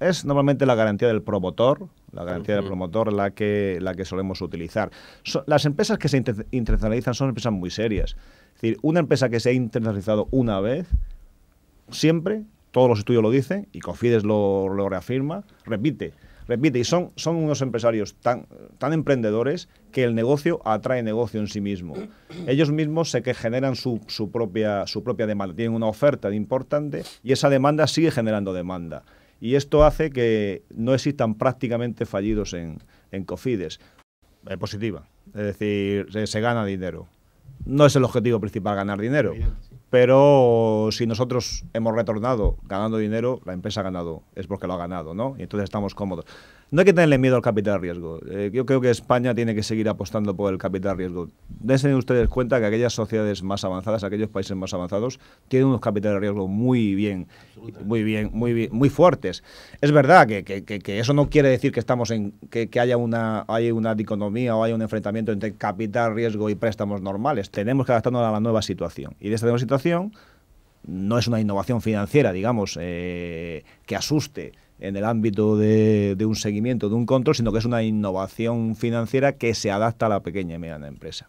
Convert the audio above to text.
Es normalmente la garantía del promotor, la garantía del promotor la que, la que solemos utilizar. las empresas que se internacionalizan son empresas muy serias. Es decir, una empresa que se ha internacionalizado una vez, siempre, todos los estudios lo dicen, y Confides lo reafirma, repite, repite, y son, son unos empresarios tan, tan emprendedores que el negocio atrae negocio en sí mismo. Ellos mismos sé que generan su, propia, su propia demanda, tienen una oferta importante y esa demanda sigue generando demanda. Y esto hace que no existan prácticamente fallidos en, en COFIDES. Es positiva, es decir, se gana dinero. No es el objetivo principal ganar dinero pero si nosotros hemos retornado ganando dinero, la empresa ha ganado, es porque lo ha ganado, ¿no? Y entonces estamos cómodos. No hay que tenerle miedo al capital riesgo. Eh, yo creo que España tiene que seguir apostando por el capital riesgo. Dense ustedes cuenta que aquellas sociedades más avanzadas, aquellos países más avanzados, tienen unos capital de riesgo muy bien, muy bien, muy muy fuertes. Es verdad que, eso no quiere decir que estamos en que, haya una hay o haya un enfrentamiento entre capital riesgo y préstamos normales. Tenemos que adaptarnos a la nueva situación. Y de esta nueva situación no es una innovación financiera, digamos, eh, que asuste en el ámbito de, un seguimiento, de un control, sino que es una innovación financiera que se adapta a la pequeña y mediana empresa.